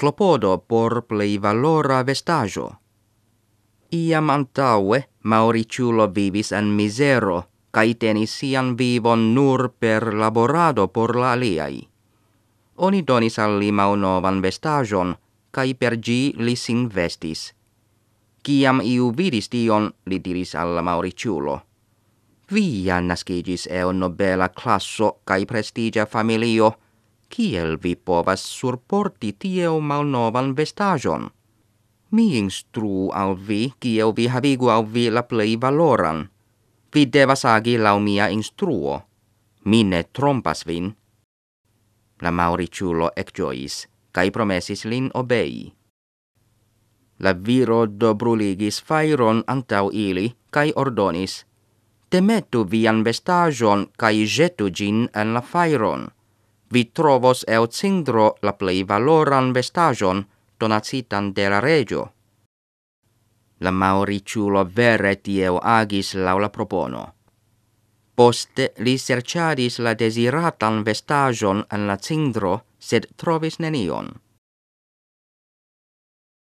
clopodo por plei valora vestajo. Iam antaue Mauriciulo vivis en misero, cae tenis sian vivon nur per laborado por la aliai. Oni donis al li maunovan vestajon, cae per gi li sin vestis. Ciam iu vidis tion, li diris alla Mauriciulo. Via nascigis eo nobela classo cae prestigia familio, kiel vi povas surporti tieu malnovan vestajon. Mi instru al vi, kiel vi havigu al vi la plei valoran. Vi devas agi lau mia instruo. Mi ne trompas vin. La mauriciulo ecjois, cae promesis lin obei. La viro dobruligis fairon antau ili, cae ordonis, temetu vian vestajon, cae jetu gin en la fairon vi trovos eo cindro la plei valoran vestagion donacitan de la regio. La Mauriculo vere tieo agis laula propono. Poste li serciadis la desiratan vestagion en la cindro, sed trovis nenion.